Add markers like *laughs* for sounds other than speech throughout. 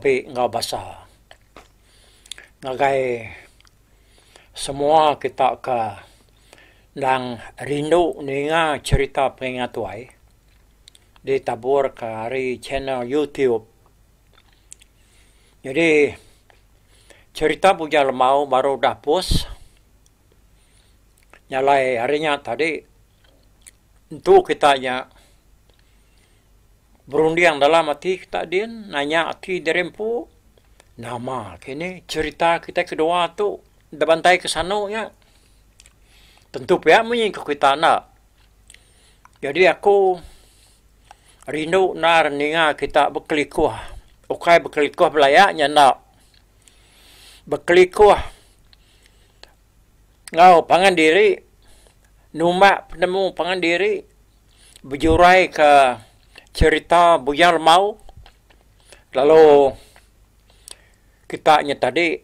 tapi enggak basah. Ngagai semua kita ke dan rindu ninga cerita pengatuai di tabur ke hari channel YouTube. Jadi cerita bujal mau baru dah dapus. Nyalai harinya tadi untuk kita yang yang dalam hati kita din, nanya hati dari empu, nama kini cerita kita kedua tu, dah bantai ke sana ya. Tentu pihak menyingkuk kita nak. Jadi aku rindu nak rendinga kita berkelikuh. Okai berkelikuh belayaknya nak. Berkelikuh. Ngau pangan diri. Numak penemu pangan diri. Berjurai ke cerita buyar mau. Lalu kita nya tadi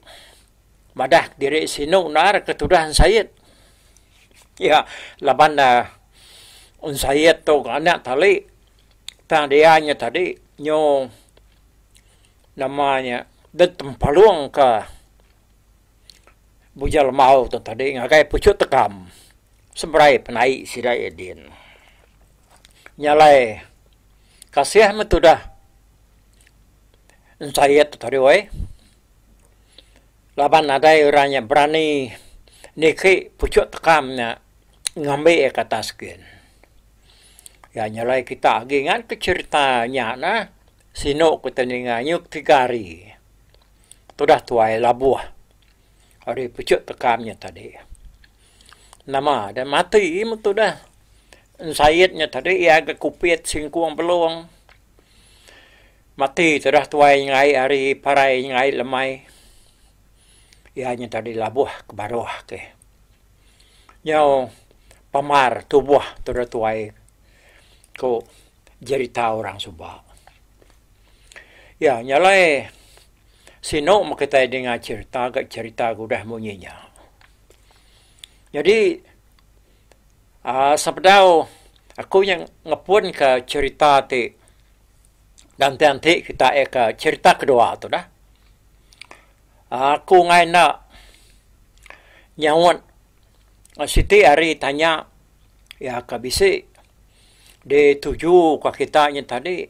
madah diri sinu nar ketudahan Sayyid. Ya, laban na eh, un Sayyid tu anak tali tang dia nya tadi nyo namanya datang paluang ke bujal mau tu tadi ngagai pucuk tekam sembrai penai sidai edin nyalai kasih metu dah saya tadi wei laban ada orang yang berani niki pucuk tekamnya ngambil ke atas gen ya nyalai kita lagi kan keceritanya na sino kutaninga yuk tiga hari sudah tuai labuah hari pucuk tekamnya tadi nama dan mati itu dah Sayidnya tadi ia agak kupit singkuang peluang. Mati terah tuai ngai hari parai ngai lemai. Ia hanya tadi labuh ke baruah ke. Nyau pamar tubuh terah tuai ku jerita orang subak. Ya nyalai sino makita dengan cerita ke cerita gudah munyinya. Jadi Uh, sabdao, aku yang ngepun ke cerita ti nanti-nanti kita e cerita kedua tu dah. aku ngai nak nyawon siti hari tanya ya kabisi di tuju kwa kita nya tadi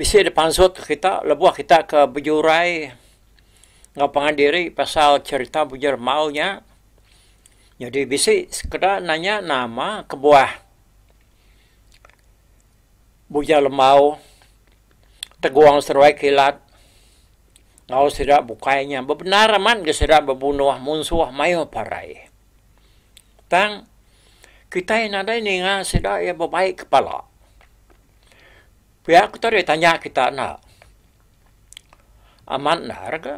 bisa depan sot kita lebuah kita ke bujurai ngapangan diri pasal cerita bujur maunya jadi bisi sekedar nanya nama kebuah buah. Buja lemau, teguang seruai kilat, ngau sedap bukainya, benar aman ke sedap bebunuh, munsuah mayo parai. Tang, kita yang ada ini nga ha, sedap ya bebaik kepala. Pihak kita tanya kita nak, aman nak harga?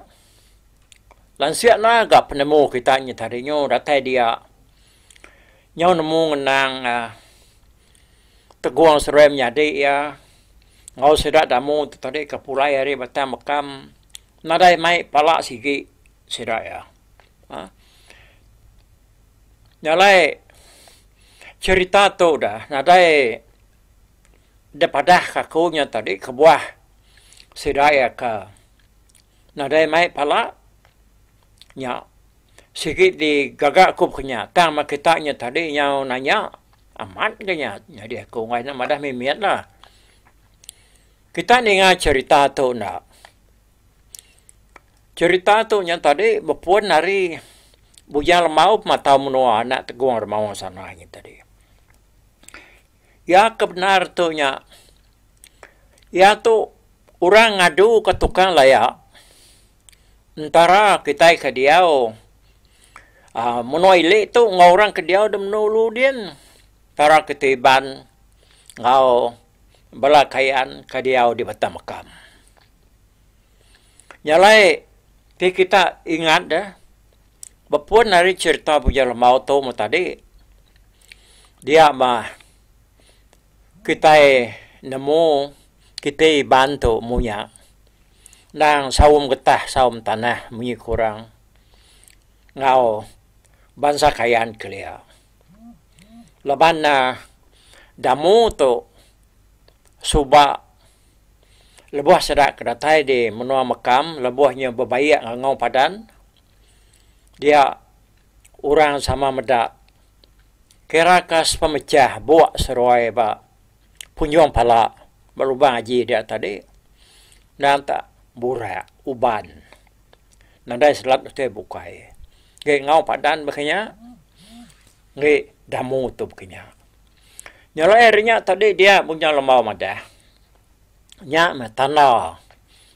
Lan siap naga penemu kita ni tadi nyo datai dia. Nyo nemu ngenang uh, teguang serem nyadi ya. Ngau sedak damu tadi ke pulai hari batang makam, Nadai mai palak sigi sedak ya. Ha? Nyalai cerita tu dah. Nadai depadah kakunya tadi kebuah sedak ya ke. Nadai mai palak nya sikit di gagak ku kenya ta ma kita nya tadi nya nanya amat ke nya jadi aku ngai nak madah mimiat lah kita dengar cerita tu nak cerita tu nya tadi bepun hari bujang lemau mata menua anak teguang remau sana ni tadi ya kebenar tu nya ya tu orang ngadu ke tukang layak Entara kita ke dia. Ah, uh, menoi le tu ngorang ke dia de menulu din. Para ketiban ngau belakaian ke dia di batam makam. Nyalai ti kita ingat dah. Bepun hari cerita bujar mau tu mu tadi. Dia mah kita nemu kita bantu munyak nang saum getah saum tanah mungkin kurang ngau bangsa kayaan kelia leban na damu tu suba lebuah sedak kedatai di menua mekam lebuahnya berbayak ngau padan dia orang sama medak kerakas pemecah buat seruai pak punjuang pala berubah aji dia tadi dan Bura, uban nandai selat tu bukai ge ngau padan bekenya ge damu tu bekenya nyala airnya tadi dia punya lemau madah nya ma tana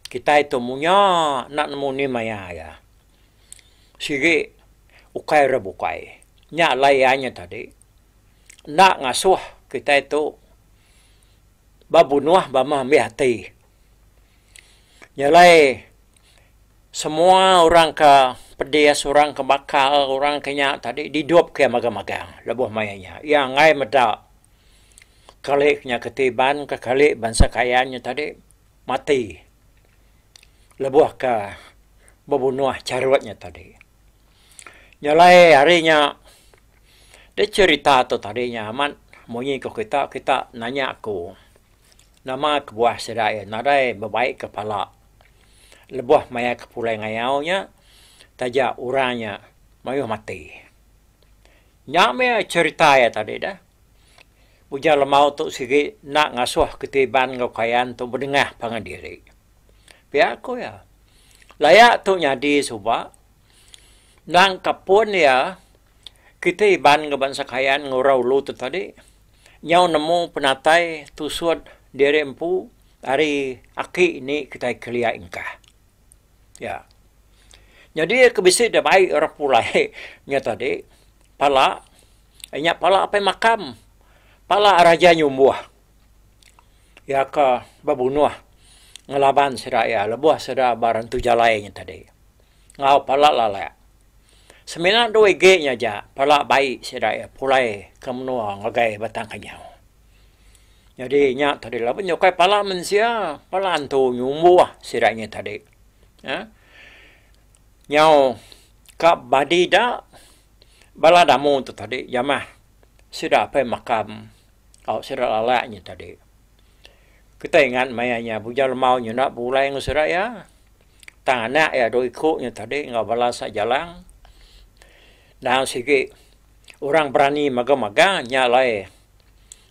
kita itu munya nak nemu ni maya ya sigi ukai rebukai nya layanya tadi nak ngasuh kita itu babunuah bama mihati Yalai semua orang ke pedias, orang ke bakal, orang ke nyak tadi didop ke maga-maga lebuh mayanya. Ya ngai meda kaliknya ketiban ke kalik bangsa kayanya tadi mati. Lebuh ke bebunuh carutnya tadi. Nyalai harinya dia cerita tu tadi nyaman munyi ke kita, kita nanya aku nama kebuah sedaya, narai berbaik kepala lebah maya kepulai ngayau nya taja uranya mayu mati nyame cerita ya tadi dah Uja lemau tu sigi nak ngasuh ketiban ngau kayan tu berdengah pangan diri. Biar aku ya. Layak tu nyadi subak. Nang kapun ya, kita iban ke bangsa kayaan ngurau lu tu tadi. Nyau nemu penatai tusut diri empu hari aki ini kita kelia ingkah. Ya. Jadi kebisi dah baik orang pulai. Nya *laughs* tadi, pala, nya pala apa makam? Pala raja nyumbuah. Ya ke babunuah. Ngelaban sedaya, ya, lebuah sedah barang tu jalainya tadi. Ngau pala lala. Semina dua ge nya ja, pala baik sedaya pulai ke menua ngagai batang kenyau. Jadi nya tadi lah nyokai pala mensia, pala antu nyumbuah sedaya tadi. Ha? yang ke ka badida bala damu tu tadi jamah sudah apa makam au sudah lalaknya tadi. Kita ingat mayanya bujal mau nyuna bulai ngusura ya. Tangana ya do ikuknya tadi ngau bala sa jalan. Dan sikit orang berani maga-maga nyalai.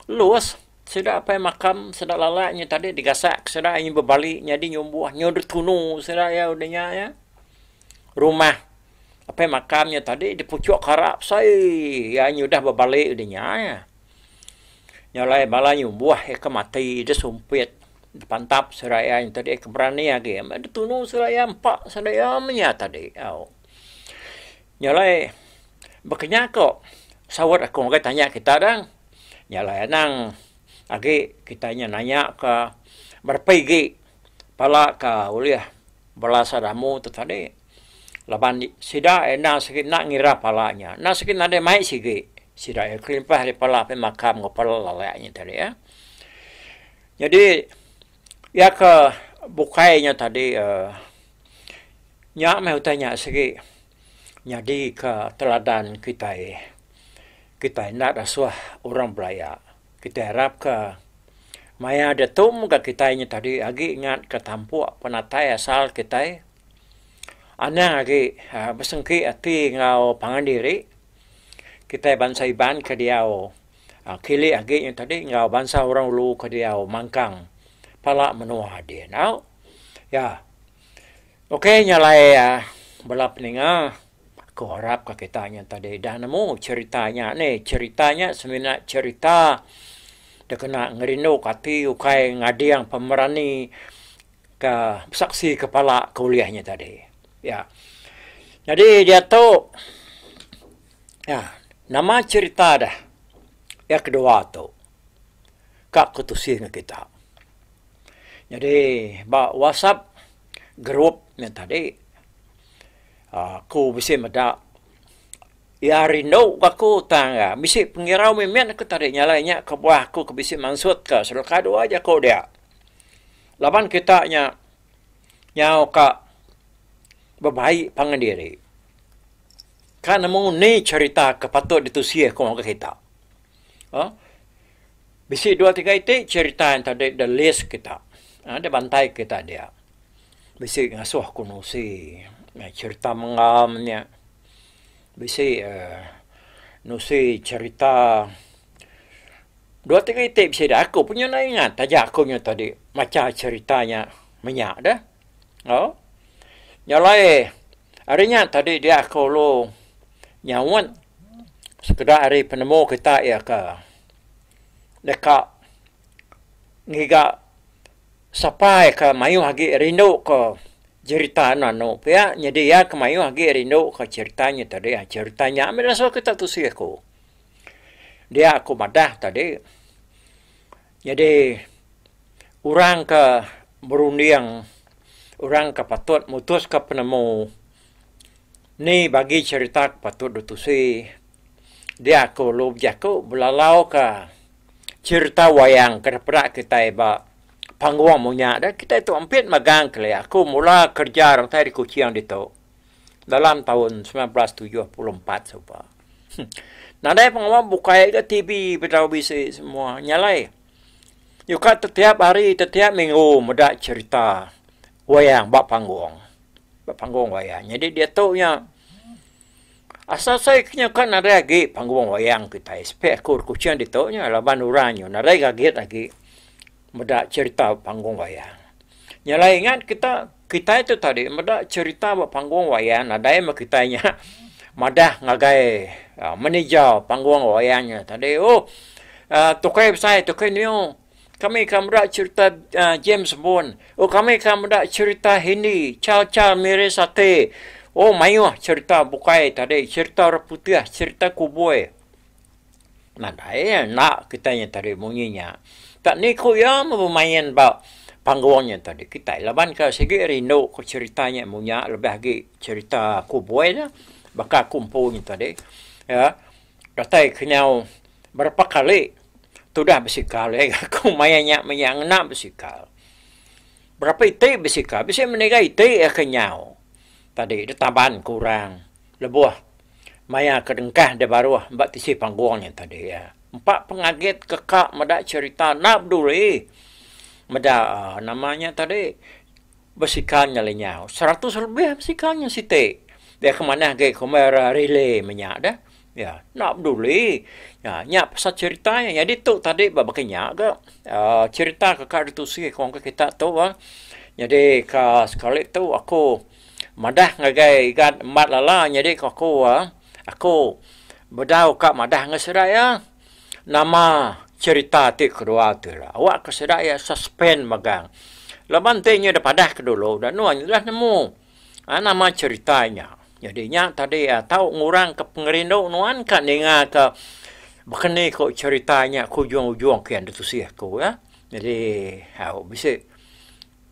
Luas sudah apa yang makam sudah lalanya tadi digasak sudah ini berbalik jadi nyumbuh nyodur tunu sudah ya udahnya ya rumah apa yang makamnya tadi dipucuk karap say ya ini sudah berbalik udahnya ya nyolai bala nyumbuh ya kemati dia sumpit pantap seraya yang tadi keberani lagi ada ya, tunu seraya empat seraya menya tadi aw, ya. oh. nyolai bekenya kok sawat aku mau tanya kita dang nyolai nang Agi kita hanya nanya ke berpegi pala ke uliah belasa ramu tu tadi. Laban sida ena eh, sikit nak ngira palanya. nak sikit ada mai sigi. Sida ya kelimpah di pala pe makam ngopal lalaknya tadi ya. Jadi ya ke bukainya tadi uh, nyak mai utanya sigi. Jadi ke teladan kita Kita nak rasuah orang belayak kita harap ke maya ada tum ke kita ini tadi lagi ingat ke tampuk penatai asal kita eh. ana lagi uh, ha, bersengki hati ngau pangandiri kita bangsa iban ke dia ha, kili lagi yang tadi ngau bangsa orang lu ke dia mangkang pala menua dia now ya oke okay, nyalai ya uh, bela peningah ku harap ke kita tadi dah mu ceritanya nih ceritanya semina cerita dia kena ngerinduk hati ukai ngadiang pemerani ke saksi kepala kuliahnya tadi. Ya. Jadi dia tahu ya, nama cerita dah yang kedua tu. Kak kutusi dengan kita. Jadi bawa WhatsApp group yang tadi aku ah, bisa medak Ya rindu aku tangga. Misi pengirau memian aku tarik nyalainya ke buah aku ke bisi mansut ke. Seluruh kadu aja kau dia. Lapan kita nya nyau ka bebai pangandiri. Kan mau ni cerita ke patut ditusia kau ke kita. Oh? Ha? Bisi dua tiga itu cerita yang tadi the list kita. Ada ha, bantai kita dia. Bisi ngasuh kunusi. Cerita mengamnya. Ya. Bisa, say, uh, no cerita dua tiga tip saya dah. Aku punya nak ingat. Tajak aku punya tadi. Macam ceritanya minyak dah. Oh. nyalai, lain. Harinya tadi dia aku lo nyawan. Sekedar hari penemu kita ya ke. Dekat. Ngigak. Sapai ke mayu lagi rindu ke cerita no no pia nyedi ya kemayu agi rindu ke ceritanya tadi ya ceritanya amin so kita tu si aku dia aku madah tadi nyedi orang ke Burundi yang orang ke patut mutus ke penemu ni bagi cerita patut tu dutusi dia aku lub jaku belalau ke cerita wayang kerapra kita ibak panggung munya dah kita itu empat magang kali aku mula kerja orang tadi kuci yang itu dalam tahun 1974 sebab nah dah pengawal buka ada TV betul bisa semua nyalai juga setiap hari setiap minggu muda cerita wayang bak panggung bak panggung wayang jadi dia tu nya asal saya kena kan ada lagi panggung wayang kita sepek kur kucing di tu nya laban orang nya ada lagi lagi meda cerita panggung wayang. Nyala ingat kita kita itu tadi meda cerita bah panggung wayang. Ada yang kita nya *laughs* meda ngagai uh, ah, menijau panggung wayangnya tadi. Oh, uh, ah, tukai saya tu tukai niu. Oh, kami kamera cerita ah, James Bond. Oh kami kamera cerita Hindi. Chal Chal Mere Sate. Oh mayu cerita bukai tadi cerita orang cerita Kuboi. Nah, dah ya, nak kita yang tadi bunyinya tak ni kau ya mau main ba panggungnya tadi kita laban ke segi rindu ko ceritanya munya lebih lagi cerita ko boy dah bakal kumpulnya tadi ya kata kenyau berapa kali sudah dah bersikal ya eh. *laughs* aku mayanya menyang enam bersikal berapa itu bersikal bisa menegak itu ya eh, kenyau tadi ditambahan kurang lebuah maya kedengkah de baru ah. mbak tisi panggungnya tadi ya empat pengaget kekak medak cerita nak berduri medak ah, namanya tadi bersikal nyalinya lah seratus lebih bersikal nyalinya dia kemana ke kamera ah, relay menyak dah ya nak berduri ya nyak pasal cerita Ya jadi tu tadi bapak nyak ke uh, cerita kekak itu sih kong ke kita tu bang ah. jadi ke sekali tu aku madah ngagai ikat mat lala jadi aku aku bedau kak madah ngasirai ya nama cerita ti kedua tu lah. Awak kesedar ya suspend magang. Laban tu inya dah ke dulu dan nuan dah nemu. Ah nama ceritanya. nya tadi ya tahu ngurang ke pengerindu nuan kan dengar ke berkena ke ceritanya ke ujung-ujung ke yang ditusih aku ya. Jadi, hau bisa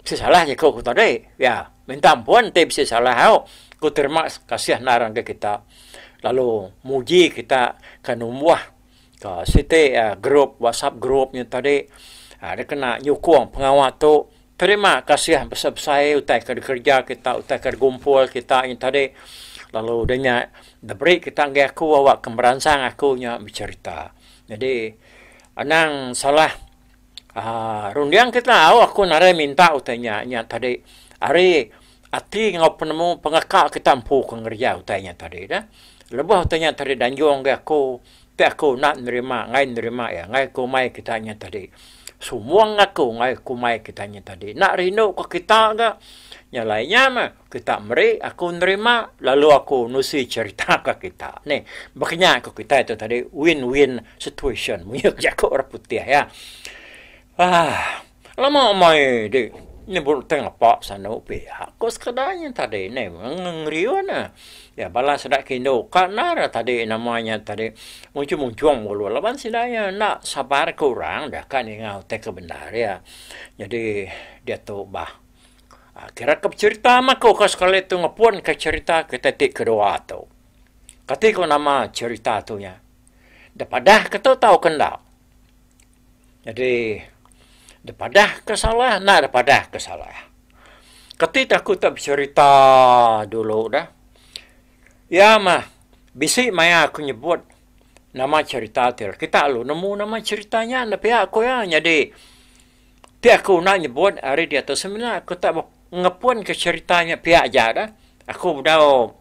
bisa salah je kau tadi. Ya, minta ampun tak bisa salah hau. Kau terima kasih narang lah ke kita. Lalu muji kita kan ka ah, sete uh, ah, group WhatsApp group ni tadi ada ah, uh, kena nyukung pengawal tu terima kasih besar-besar eh, utai kerja kita utai gumpul kita ini tadi lalu dengnya the break kita ngai aku awak kemerancang aku nya bercerita jadi anang salah uh, rundiang kita awak aku nare minta utainya nya tadi hari ati ngau penemu pengekak kita mpu kerja utainya tadi dah lebih utainya tadi danjong ngai aku tak aku nak nerima, ngai nerima ya, ngai ku mai kita nya tadi. Semua ngaku ngai ku mai kita nya tadi. Nak rindu ku kita ke? Nyalainya mah kita meri, aku nerima, lalu aku nusi cerita *laughs* ke kita. Nih, makanya aku kita itu tadi win-win situation. Mungkin aku orang putih ya. Ah, lama mai deh ni bu tengah apa sana upi ha ko tadi ni ngriwa na ya balas sada kindo karena nara tadi namanya tadi muncul muncul mulu laban sidanya nak sabar kurang dah kan ni ngau te kebenar ya jadi dia tu bah ah, kira ke cerita mak ko ka sekali tu ngapun ke cerita ke tadi kedua tu ketika nama cerita tu nya dapat dah ketau tahu kendak jadi daripada kesalahan nak daripada kesalahan ketika aku tak cerita dulu dah ya mah bisik maya aku nyebut nama cerita ter kita lu nemu nama ceritanya tapi aku ya jadi ti aku nak nyebut hari di atas semina aku tak ngepun ke ceritanya pihak aja dah aku dah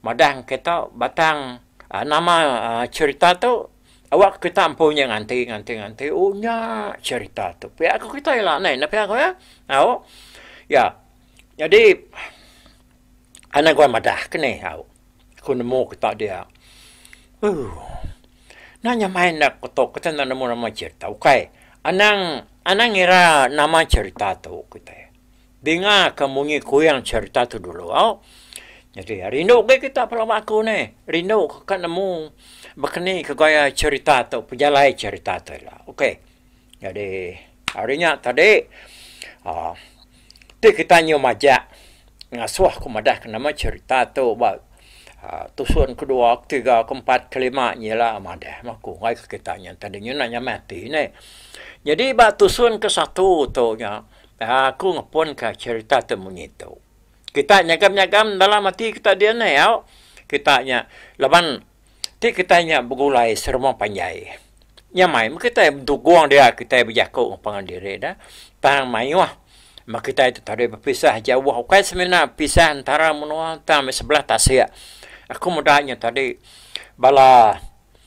madang kita batang ah, nama ah, cerita tu awak kita punya nganti nganti nganti unya oh, cerita tu pi aku kita lah nai napi aku ya au ya jadi anak gua madah kene au aku nemu kita dia uh. nanya main nak ketok kita nak nemu nama cerita okey anang anang ngira nama cerita tu kita dengar kamu ni kuyang cerita tu dulu au jadi ah, rindu ke kita pelama aku ni. Rindu ke kan nemu bekeni ke gaya cerita tu. Pejalai cerita tu lah. Okey. Jadi hari ni tadi. Uh, kita nyo majak. Ngasuh aku madah ke nama cerita tu. Bah, uh, tusun kedua, ketiga, keempat, kelima. ni lah madah maku. Ngai ke kita nyo. Tadi nyo nanya mati ni. Jadi bah, tusun ke satu tu. Nya, ah, aku ngepun ke cerita tu munyitu kita nyakam-nyakam dalam mati kita dia ni ya kita nya laban ti kita nya begulai serba panjai nyamai mai kita duguang dia kita bejaku pangan diri dah tang mai wah mak kita itu tadi berpisah jauh kau semena pisah antara menua tang sebelah tasia aku mudahnya tadi bala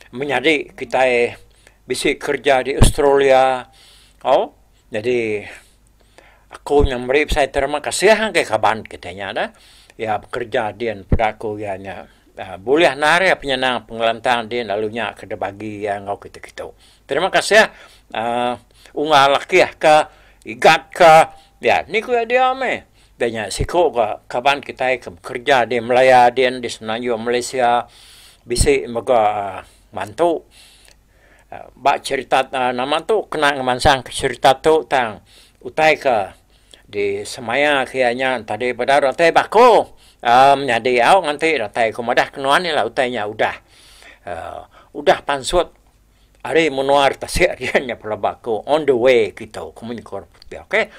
menyadi kita bisik kerja di Australia oh jadi aku yang beri saya terima kasih ke kaban katanya ada ya bekerja dia pada aku ianya ya, uh, boleh nari apa ya, nang pengelantang dia lalunya ke bagi yang ngau kita kita terima kasih uh, unga laki ya ke igat ke ya ni ku ya dia me banyak siko ke kaban kita ke bekerja di Melaya dia di Senanjung Malaysia bisa moga uh, mantu uh, bak cerita uh, nama tu kena ngemansang cerita tu tang utai ke di semaya kianya tadi pada rantai bako um, ah, nyadi au nanti rantai kumadah kenuan ni lah utainya udah uh, udah pansut Ari menuar tasik *laughs* rianya pelabaku on the way kita komunikor putih okay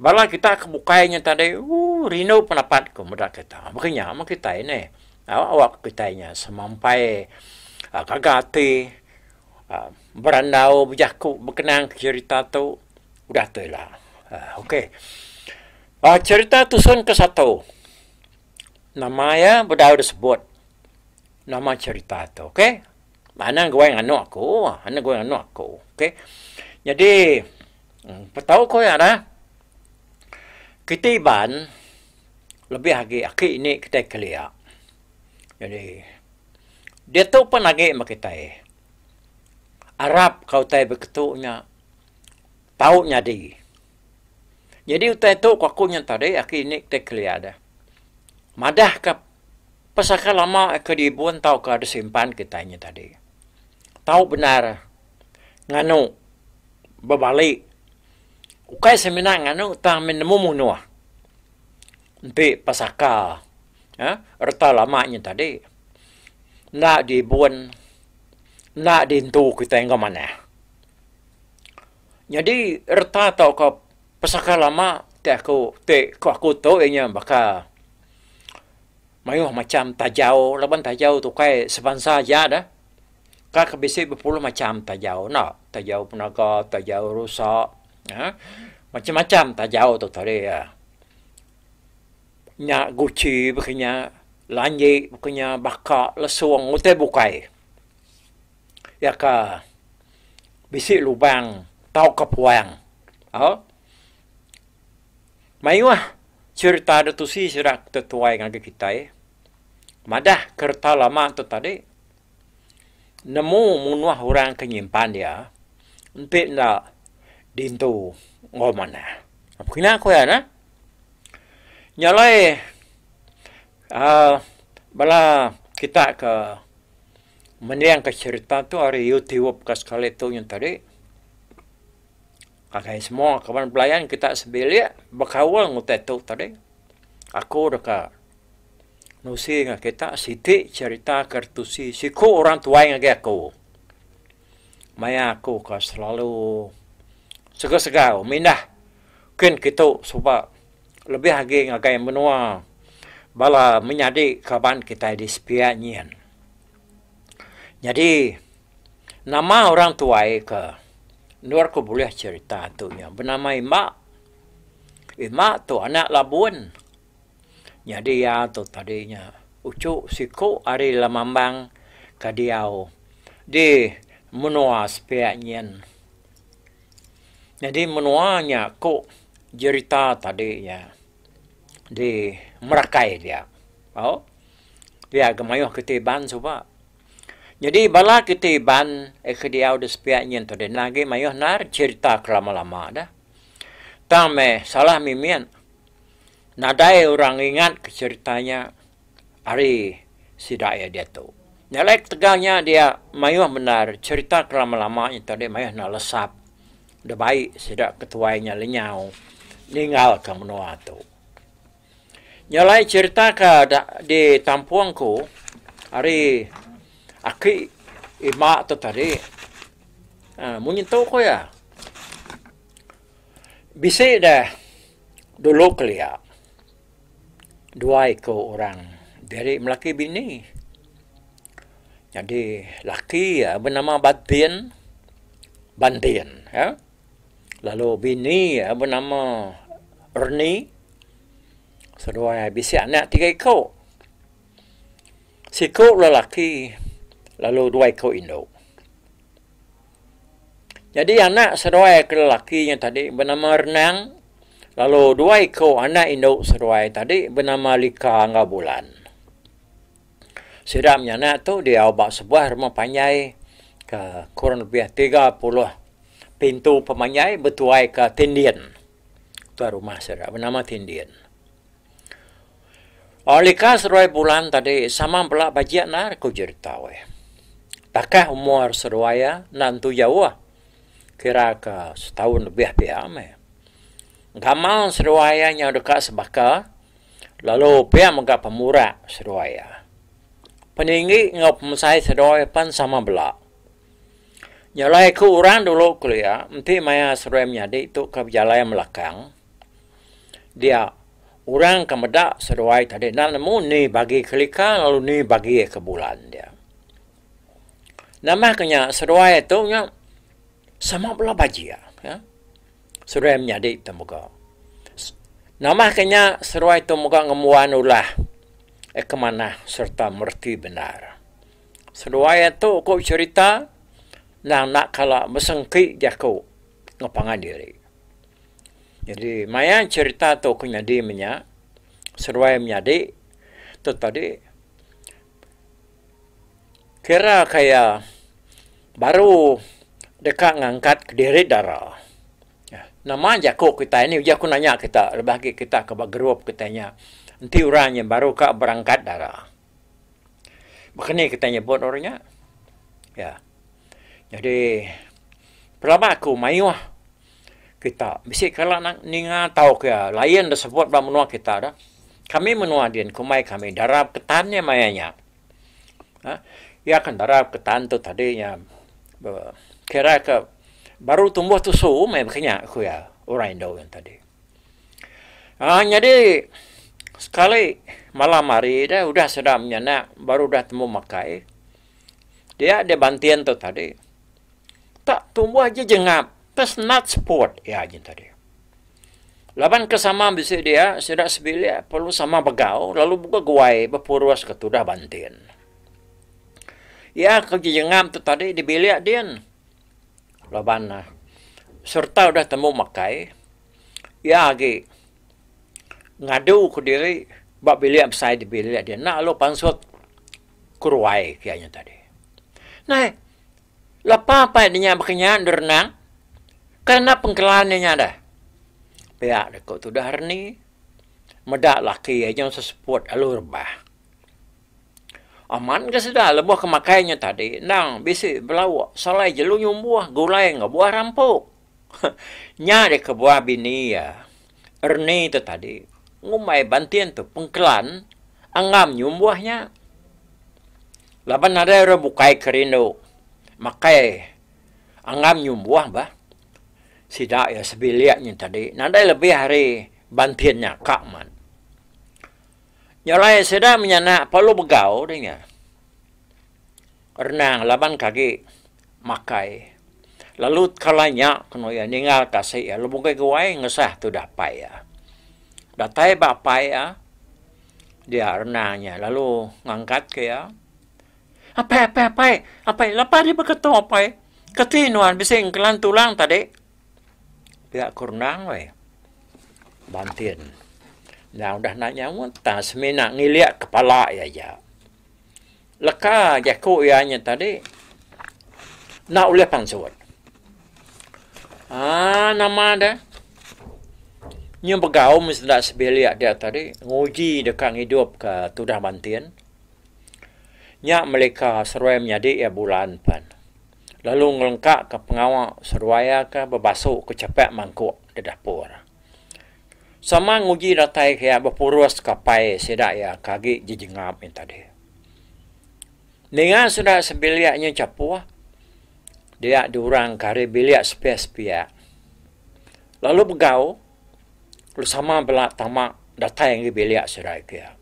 bala kita kebukainya tadi uh, rino pendapat kumadah kita makanya ama kita ini awak ah, awak kita ini semampai uh, kagati uh, berandau bejaku berkenang cerita tu udah tu lah uh, okay Uh, cerita Tusun ke satu. Nama ya, budak udah Nama cerita tu, okey? Mana gua yang anu aku? Ah, mana gua yang anu aku? Okey? Jadi, hmm, tahu kau ya, nah? Kita iban, lebih lagi, akhir ini kita keliak. Jadi, dia tahu pun lagi sama kita. Arab kau tahu begitu, tahu nyadi. Tahu jadi utai tu ku aku nyen tadi aki ni te kelia ada. Madah ka pasaka lama ke di buan tau ka ada simpan kita nyen tadi. Tau benar nganu babali. Ukai semina nganu ta menemu munua. Nti pasaka. Ya, ha? erta lama nyen tadi. Na di buan na di tu kita ngamana. Jadi erta tau ka pasaka lama te aku te ko aku to enya baka mayo macam tajau laban tajau tu kai sebangsa ja dah ka kebisi berpuluh macam tajau no tajau penaga tajau rusak ha macam-macam tajau tu tadi ya ha? nya guci bukannya lanye bukannya baka lesuang ngute bukai ya ka bisi lubang tau kapuang oh? Ha? Mayuah cerita ada tu si serak tetuai dengan kita eh. Madah kerta lama tu tadi. Nemu munuah orang kenyimpan dia. Empit na dintu ngomana. Oh, Apa kena aku ya na? Nyalai uh, bala kita ke menerang ke cerita tu hari YouTube ke sekali tu yang tadi. Akan semua kawan pelayan kita sebilik berkawan dengan tu tadi. Aku dekat nusi dengan kita, Siti cerita kertusi, siku orang tua yang lagi aku. Maya aku ke selalu segar-segar, minah. Mungkin kita sebab lebih lagi dengan yang menua. Bala menjadi kawan kita di sepia Jadi, nama orang tua ke... Nur aku boleh cerita tu yang bernama Imak. Imak tu anak labuan. Jadi ya tu tadinya Ucuk siku ari lamambang ka diau di menua sepiaknyen. Jadi menuanya ku cerita tadi ya di merakai dia. Oh. Dia kemayuh ketiban sebab. Jadi bala kita iban ekediau de spiak nyen to de nagi mayoh nar cerita kelama lama dah. Tama salah mimian. Nadai orang ingat ke ceritanya hari si daya dia tu. Nelek tegangnya dia mayoh benar cerita kelama lama ini tu, de mayoh nar lesap. De baik sidak ketuanya lenyau ninggal ke menua tu. Nyalai cerita ke di tampuanku hari aki ima eh, to tadi ha, munyito ko ya bisa da dulu kelia dua iko orang dari melaki bini jadi laki ya bernama Bantian Bantian ya lalu bini ya bernama Erni Sedua bisa anak tiga iko Siku lelaki lalu duai kau indo. Jadi anak seruai ke lelakinya tadi bernama Renang. Lalu duai kau anak induk seruai tadi bernama Lika bulan. Sedapnya anak tu dia obat sebuah rumah panjai ke kurang lebih 30 pintu pemanjai bertuai ke Tindian. Itu rumah sedap bernama Tindian. Ah, Lika seruai bulan tadi sama pula bajian nak kujur tahu takah umur seruaya nantu jauh, ah. kira ke setahun lebih pi ame gamal seruaya nya deka sebaka lalu pi ame pemurah seruaya peninggi ngau pemusai seruaya pan sama belak. nyalai ku urang dulu kuliah nanti maya seruaya nyadi itu ke jalan yang belakang dia orang kemedak seruai tadi nak nemu ni bagi kelika lalu ni bagi ke bulan dia Nama kena seruai itu nya sama pula baji ya. ya. Seruai menjadi temuka. Nama kena seruai itu muka ngemuan ulah e kemana serta merti benar. Seruai itu ko cerita nang nak kalau mesengki jaku ngepangan diri. Jadi maya cerita tu kena di menya seruai menjadi tu tadi kira kaya baru dekat ngangkat kediri darah. Ya. Nama aja kok kita ini, dia aku nanya kita, lebih kita ke grup kita tanya, nanti orang baru kak berangkat darah. Bukan kita tanya buat orangnya. Ya. Jadi, pertama aku mayuah kita. Mesti kalau nak ningat tahu ke, lain dah sebut bahawa menua kita dah. Kami menua dia, kumai kami, darah ketannya mayanya. Ha? Ya kan darab ke tante tadinya kira ke baru tumbuh tu so mai aku ya orang indo yang tadi ah jadi sekali malam hari dah sudah sedap menyenak baru dah temu makai dia ada bantian tu tadi tak tumbuh aja jengap pas not support ya jin tadi Laban kesama bisa dia, sedak sebilia, perlu sama begau, lalu buka guai, berpuruas ketudah bantian ya kerja yang jengam tu tadi di bilik dia lo lah serta udah temu makai ya lagi ngadu ke diri bak bilik saya di bilik dia nak lo pansut kuruai kianya tadi nah lo apa yang dinyam kenyang derenang karena pengkelanannya dah pihak dekat tu dah ni medak laki aja yang sesepuat alur bah Aman ke sudah lebuh kemakainya tadi. Nang bisi belawa, Salai jelung nyumbuah. Gulai nggak buah rampok. *laughs* Nya dek ke buah bini ya. Erni itu tadi. Ngumai bantian tu pengkelan. angam nyumbuahnya. Laban ada orang bukai kerindu. Makai. angam nyumbuah bah. Sida ya sebiliaknya tadi. Nadai lebih hari bantiannya kak man. Nyolai seda menyana perlu begau dengnya. Renang laban kaki makai. Lalu kalanya kena ya ninggal kasih ya. Lalu mungkin kewai ngesah tu dah paya. Datai bapai ya. Dia renangnya. Lalu ngangkat ke ya. Apa apa apa apa lapar dia berketo apa ketinuan bisa ingkelan tulang tadi tidak kurang we bantian lah udah nak nyawa ta semena ngeliat kepala ya ya. Leka ya ko ianya tadi. Nak oleh pansuat. Ah ha, nama ada. Nya begau mesti tak sebeliak dia tadi. Nguji dekat hidup ke tudah bantian. Nyak mereka seruai menjadi ya bulan pan. Lalu ngelengkak ke pengawal seruaya ke bebasuk ke cepat mangkuk di dapur sama nguji datai kaya berpuruas kapai sedak ya kagi jejengap yang tadi. Nengah sudah sebiliaknya capuah, dia diurang kari biliak sepiak-sepiak. Lalu begau, lalu sama belak tamak datai yang biliak sudah ya.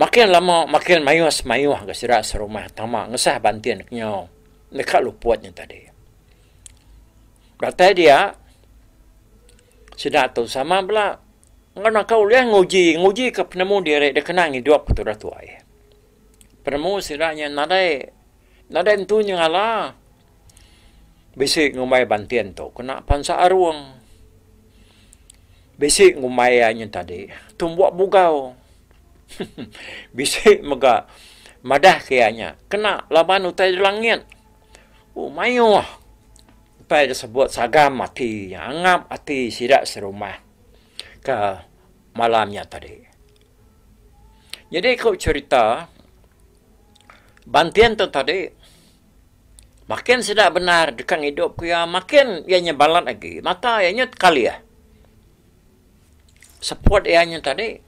Makin lama makin mayuh mayuah ke sedak serumah tamak, ngesah bantian kenyau. Nekak luput yang tadi. Datai dia, sedak tahu sama pula. Kerana kau lihat nguji, nguji ke penemu dia dia kenang hidup ke tuan tuai. Penemu sedaknya nadai, nadai tu nyala. Bisik ngumai bantian tu, kena pansa aruang. Bisa ngumai hanya tadi, tumbuk bugau. *laughs* Bisa mega madah kianya, kena laban utai langit. Oh, mayuh ah pai disebut sagam mati yang angap hati sidak serumah ke malamnya tadi. Jadi ikut cerita bantian tu tadi makin sedak benar dekat hidup ku ya makin ia nyebalan lagi mata ia ianya kali ya. Support ianya tadi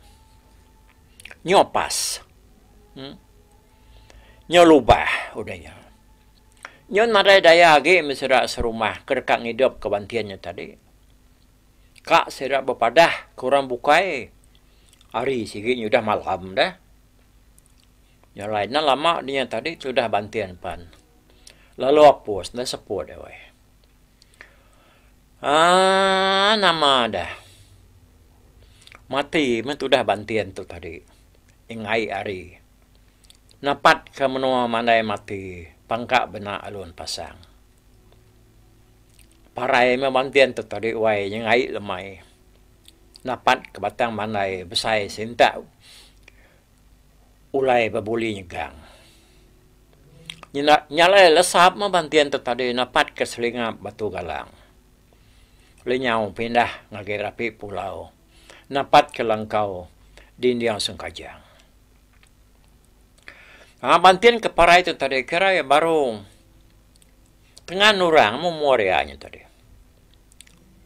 nyopas. Hmm? Nyolubah udahnya. Nyon madai daya agi mesra serumah kerka ngidop kebantiannya tadi. Kak sira bepadah kurang bukai. Ari sigi nyudah malam dah. Yang lainnya lama dia tadi sudah bantian pan. Lalu apus dah sepuh dia Ah nama dah. Mati men sudah bantian tu tadi. Ingai ari. Napat ke menua mandai Mati pangka bena alun pasang. Parai memang tian tertari wai yang air lemai. Napat ke batang manai besai sinta ulai babuli nyegang. Nyalai lesap memang tian tertari napat ke selinga batu galang. Lenyau pindah ngagi rapi pulau. Napat ke langkau dindiang sungkajang. Ha, ah, bantian ke para itu tadi, kira ya baru tengah nurang mau muarianya tadi.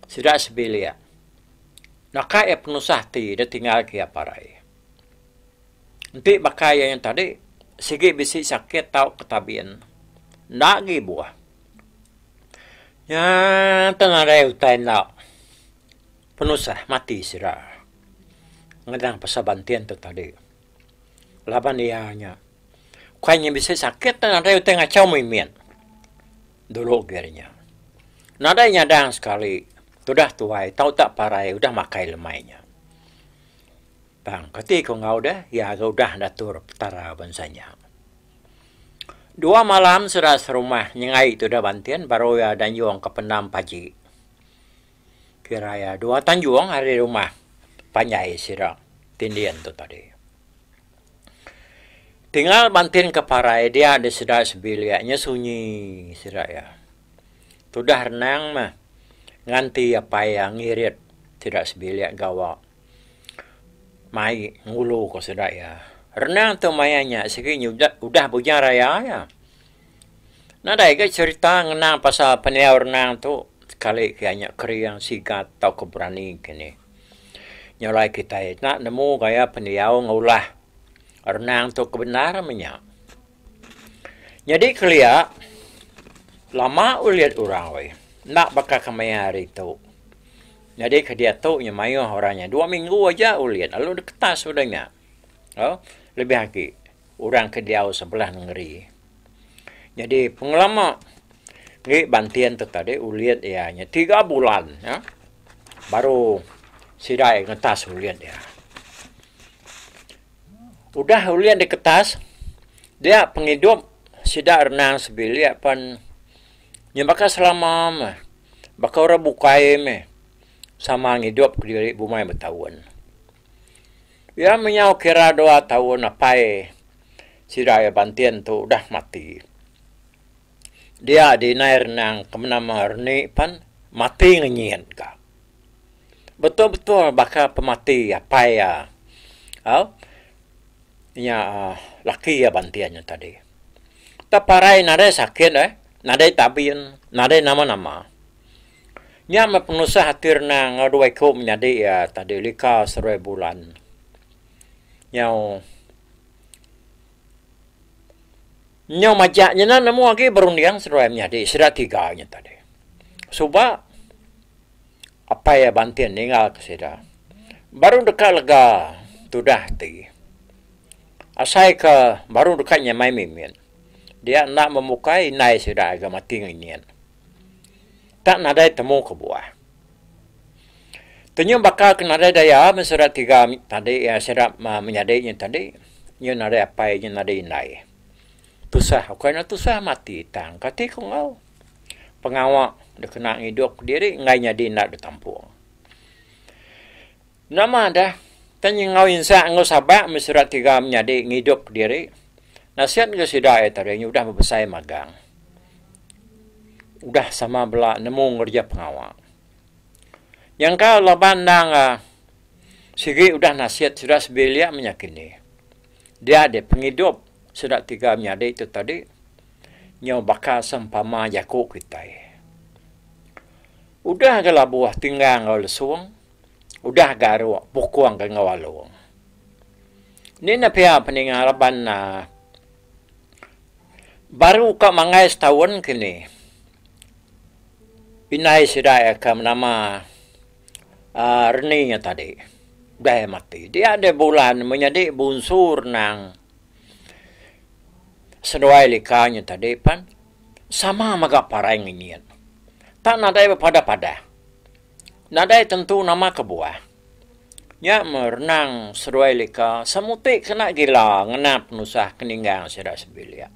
Sudah sebilia. Nak kaya penusah ti, dia tinggal ke para Nanti bakaya yang tadi, sikit bisi sakit tau ketabian. Nak gi buah. Ya, tengah raya utain lah. Penusah mati sudah. Ngedang pasal bantian tu tadi. Laban ianya. Ya sekali tak parai, makai lemainya. 快你们是啥？给他那得有点个小门面，都落给人家。那得人家当时搞的，都得土坏，到达巴拉，都得马开了买呀。Bang, ketika engkau dah, ya kau dah nak tur petara bensanya. Dua malam seras rumah nyengai itu dah bantian, baru ya dan juang ke penam paji. Kira dua tanjuang hari rumah, panjai sirak, tindian tu tadi tinggal banting ke para dia ada sedar sebiliknya sunyi sedar ya sudah renang mah nganti apa yang ngirit tidak sebiliak gawak mai ngulu kok sedak ya renang tu mayanya segini udah udah punya raya ya nah dah cerita ngenang pasal peniau renang tu sekali kayaknya keriang sikat tau keberani kini nyolai kita eh. nak nemu gaya peniau ngulah renang tu kebenaran menya. Jadi kelihat lama ulit orang we nak baca bakal hari tu. Jadi ke dia tu nya mayo orangnya dua minggu aja ulit lalu de ketas sudahnya. Oh, lebih lagi orang ke dia sebelah negeri. Jadi pengelama ni bantian tu tadi ulit ya nya tiga bulan ya. Baru sidai ngetas ulit dia. Ya udah ulian di kertas dia penghidup sidak renang sebili ya pan nyemaka selama ma baka ora bukai me sama ngidup ke diri bumai betawan ya menyau kira doa tahun apa eh sidak ya bantian tu udah mati dia di nair nang kemenama herni pan mati ngenyian ka betul-betul bakal pemati apa ya oh? nya laki ya bantiannya tadi. Tapi Taparai nadai sakit eh, nadai tabian, nadai nama-nama. Nya me penusa hatir na ngadue ko menjadi ya tadi lika serai bulan. Nyau Nyau majaknya na nemu lagi berundiang serai menjadi serat tiga nya tadi. Suba apa ya bantian ninggal ke Baru dekat lega dah tadi asai ka baru dekatnya mai mimin dia nak memukai nai sudah agak mati ngin tak nak temu ke buah tenyum bakal kena dai daya mesra tiga tadi ya eh, serap menyadai menyadainya tadi nyu nak apa nyu nak dai nai tusah okai nak tusah mati tang kati ko ngau pengawak de kena hidup diri ngainya nyadi nak ditampung nama dah Tanya ngau insa ngau sabak mesurat tiga menjadi ngiduk diri. Nasihat ngau sida eh tadi yang sudah berbesar magang. Udah sama bela nemu ngerja pengawal. Yang kau laban nang uh, ah, sigi udah nasihat sudah sebelia menyakini. Dia ada penghidup sudah tiga menjadi itu tadi. Nyau bakal sempama jaku kita. Udah ke labuah tinggal ngau lesuang udah garu bukuang kan ngawalung. Ni na pia pening araban na baru ka mangai setahun kini. Pinai sidai ka nama uh, ah, nya tadi. Dah mati. Dia ada bulan menjadi bunsur nang seruai likanya tadi pan sama maga parang ngin. Tak nadai pada-pada nadai tentu nama kebuah. Ya merenang seruai lika semutik kena gila ngenap nusah keninggal sira sebilia.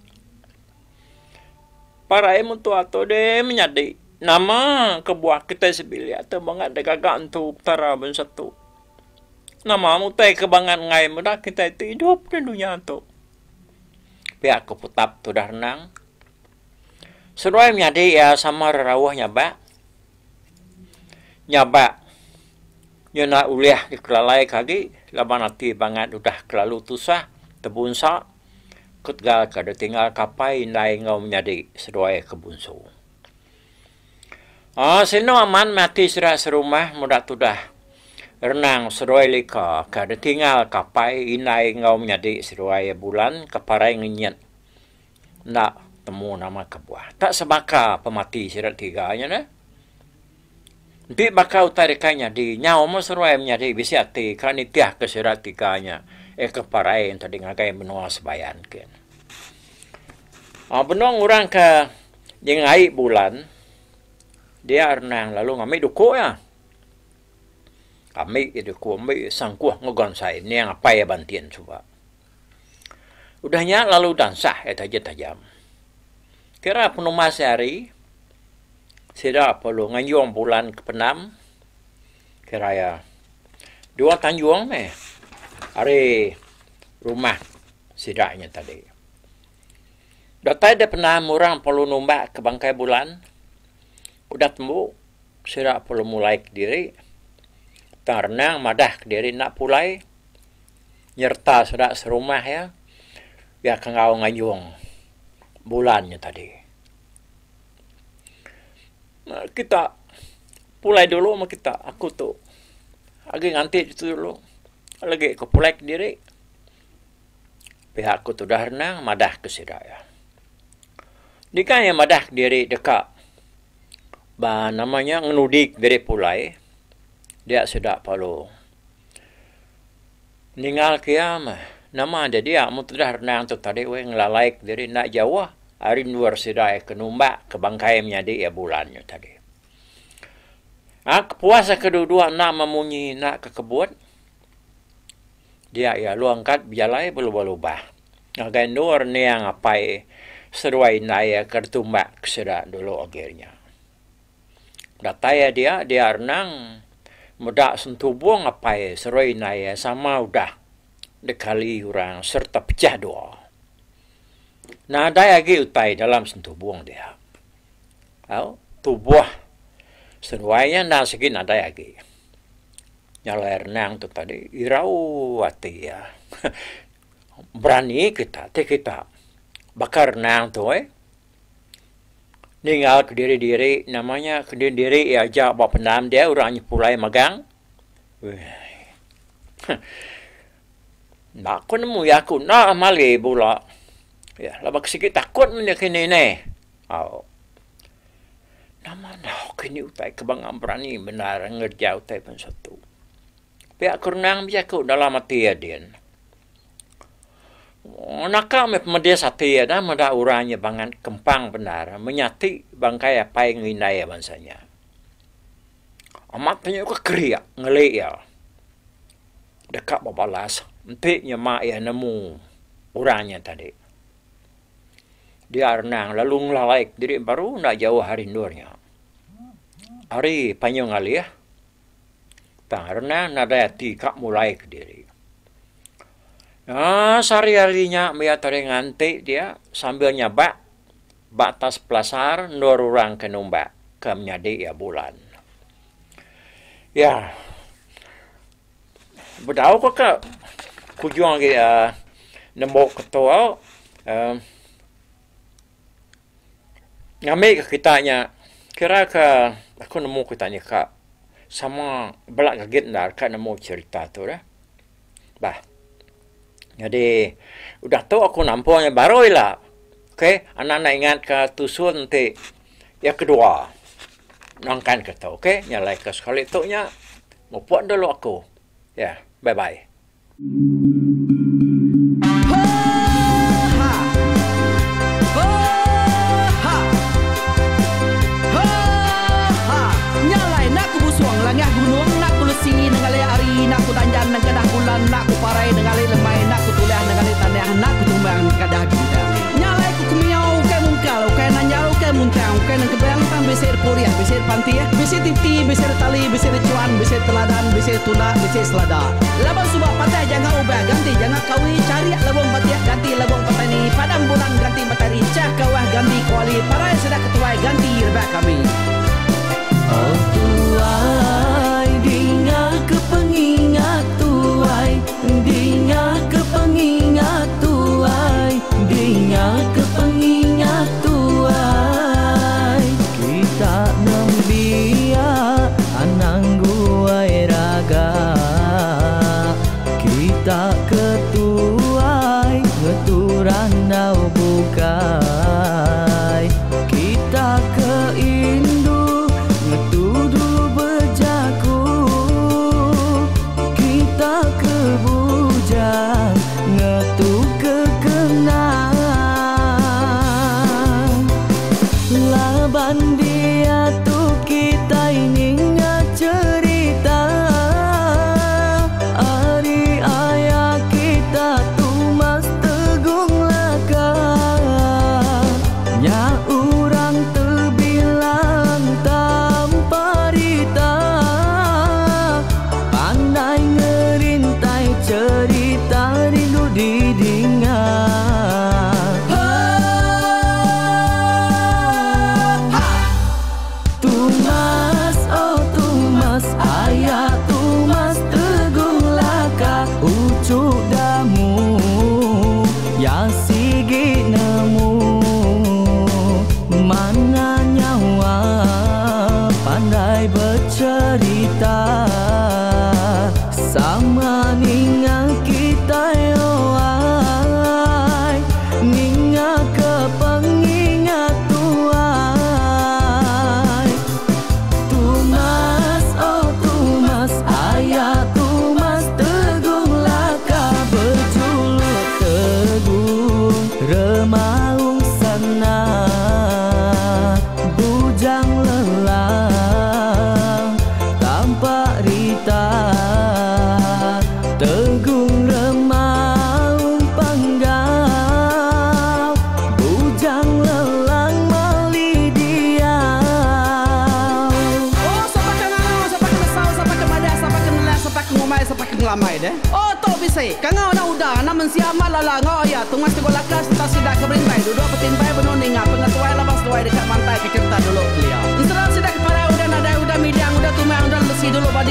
Para emu tu atau de menyadi nama kebuah kita sebilia tu bangat de gagak untuk ben satu. Nama mu tai kebangan ngai mudah kita itu hidup di dunia tu. Pihak keputap tu dah renang. Seruai menyadi ya sama rawahnya bak nyaba nya nak uliah ke kelalai kaki laban hati banget udah kelalu tusah tebun sa kut gal kada tinggal kapai nai ngau menjadi seruai kebun su ah oh, sino aman mati serak serumah muda tudah Renang seruai lika, kada tinggal kapai inai ngau menjadi seruai bulan keparai nginyet. Nak temu nama kebuah. Tak sebaka pemati sirat tiga nya nah di maka tarikannya di nyawa musro em nya di bisi ati kerani tiah kesirat tikanya e eh, keparai yang tadi ngakai menua sebayan kan. Ah benua orang ke yang air bulan dia arnang lalu ngami duku ya. Kami itu ku ambi sangkuah ngogon saya ni yang apa ya bantian coba. Udahnya lalu dansah eta eh, aja tajam. Kira penuh masih hari, sida perlu ngayong bulan ke penam keraya dua tanjuang me hari rumah sidaknya tadi datai de pernah murang perlu numbak ke bangkai bulan udah tembu sida perlu mulai ke diri tarnang madah ke diri nak pulai nyerta sida serumah ya ya kengau nganyuang bulannya tadi. Ah, kita pulai dulu sama kita. Aku tu. Lagi nganti itu dulu. Lagi aku pulai sendiri. Pihak aku tu dah renang, madah ke sidaya. Dika yang madah diri dekat. Bah, namanya ngenudik diri pulai. Dia sedak palu. Ningal kiam. Ya, Nama dia dia. Mutu dah renang tu tadi. Weh, ngelalaik diri nak jawah. Hari luar sedai eh, ke numbak ke bangkai menyadi ya bulannya tadi. Ha, kepuasa kedua-dua nak memunyi nak ke kebun. Dia ya lu angkat bialai ya, berubah-ubah. Agak ha, luar ni yang apa seruai naya kertumbak kesedak dulu akhirnya. Datanya dia, dia renang. muda sentuh buang apa seruai naya sama udah. Dekali orang serta pecah doa nadai lagi utai dalam sentuh buang dia. Au, tubuh senuainya nang segi nadai lagi. Nyalah renang tu tadi, irau hati ya. *laughs* Berani kita, te kita. Bakar nang tu eh. Ninggal ke diri-diri, namanya ke diri-diri, ia ya, ajak buat pendam dia, orangnya nyepulai magang. *laughs* Nak aku nemu ya aku, nak amali pula. Ya, lama sikit takut punya kini ni. Au. Oh. Namana kini utai kebang berani benar ngerja utai pun satu. Pihak kurnang biar kau dalam mati ya din. Nak me pemedia sate ya dah meda urangnya bangan kempang benar menyati bangkai apa yang indah ya bangsanya. Amat punya kau keria ya. Dekat bapalas, nanti nyemak ya nemu urangnya tadi di Arnang lalu laik diri baru nak jauh hari nurnya hari panjang kali ya. Eh. tang Arnang nak dayati kak mulai ke diri nah sehari harinya mia tari nganti dia sambil nyabak batas pelasar nur orang kenumbak ke menyadi ya bulan ya berdau kok ke kujuang ke uh, ah, nembok ketua ah, ngambil ke kita nya kira ke aku nemu kita nya ka sama belak kaget ndar ka nemu cerita tu dah bah jadi udah tahu aku nampaknya baru lah Okay, anak-anak ingat ke tusun nanti yang kedua nongkan kata Okay, nyalai ke sekali tu nya mau dulu aku ya yeah. bye bye mm-hmm. besar kuriah, besar pantiah, eh. besar titi, besar tali, besar cuan, besar teladan, besar tuna, besar selada. Labang subak patah jangan ubah ganti, jangan kawi cari labang patiah eh. ganti labang petani. Padang bulan ganti matahari, cah kawah ganti kuali. Para yang sudah ketuai ganti irba kami.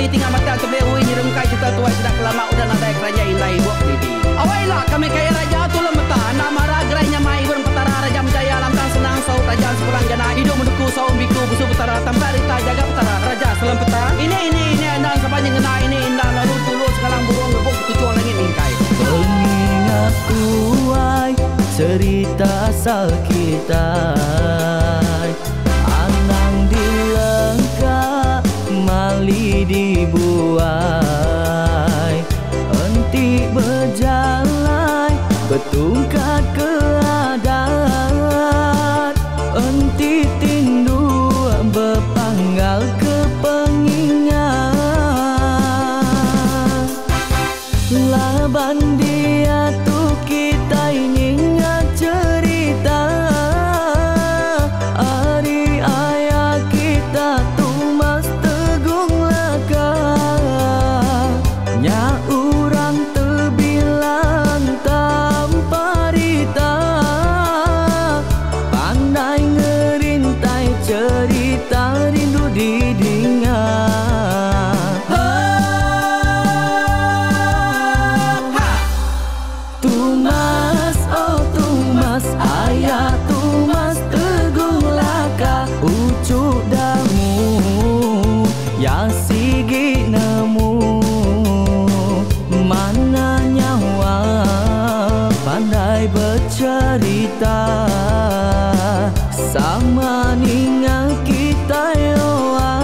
tinggal mata tebe ini ni rengkai cita tuai sudah kelama udah nadai kerajaan indah ibu kelidi. Awai lah kami kaya raja tu lemeta nama ragrai nyamai burung petara raja menjaya lantan senang sau raja sepulang jana hidup menduku sau biku busu petara tambah rita jaga petara raja selam peta ini ini ini anda sepanjang nyengena ini indah lalu tulu sekarang burung ngebuk tujuan langit ingkai. Mengingat kuai cerita sal kita. bercerita sama ningan kita yoan